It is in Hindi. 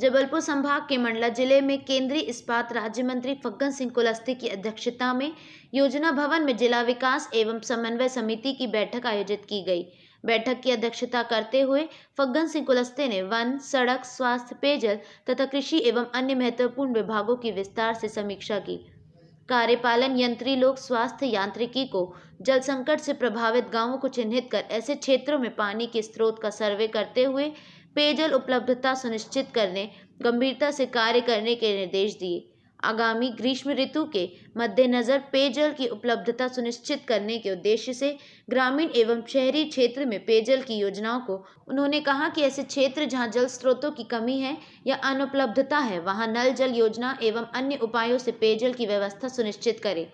जबलपुर संभाग के मंडला जिले में केंद्रीय इस्पात राज्य मंत्री फग्गन सिंह कुलस्ती की अध्यक्षता में योजना भवन में जिला विकास एवं समन्वय समिति की बैठक आयोजित की गई बैठक की अध्यक्षता करते हुए फग्गन सिंह कुलस्ते ने वन सड़क स्वास्थ्य पेयजल तथा कृषि एवं अन्य महत्वपूर्ण विभागों की विस्तार से समीक्षा की कार्यपालन यंत्री लोग स्वास्थ्य यांत्रिकी को जल संकट से प्रभावित गांवों को चिन्हित कर ऐसे क्षेत्रों में पानी के स्रोत का सर्वे करते हुए पेयजल उपलब्धता सुनिश्चित करने गंभीरता से कार्य करने के निर्देश दिए आगामी ग्रीष्म ऋतु के मद्देनज़र पेयजल की उपलब्धता सुनिश्चित करने के उद्देश्य से ग्रामीण एवं शहरी क्षेत्र में पेयजल की योजनाओं को उन्होंने कहा कि ऐसे क्षेत्र जहां जल स्रोतों की कमी है या अनुपलब्धता है वहां नल जल योजना एवं अन्य उपायों से पेयजल की व्यवस्था सुनिश्चित करें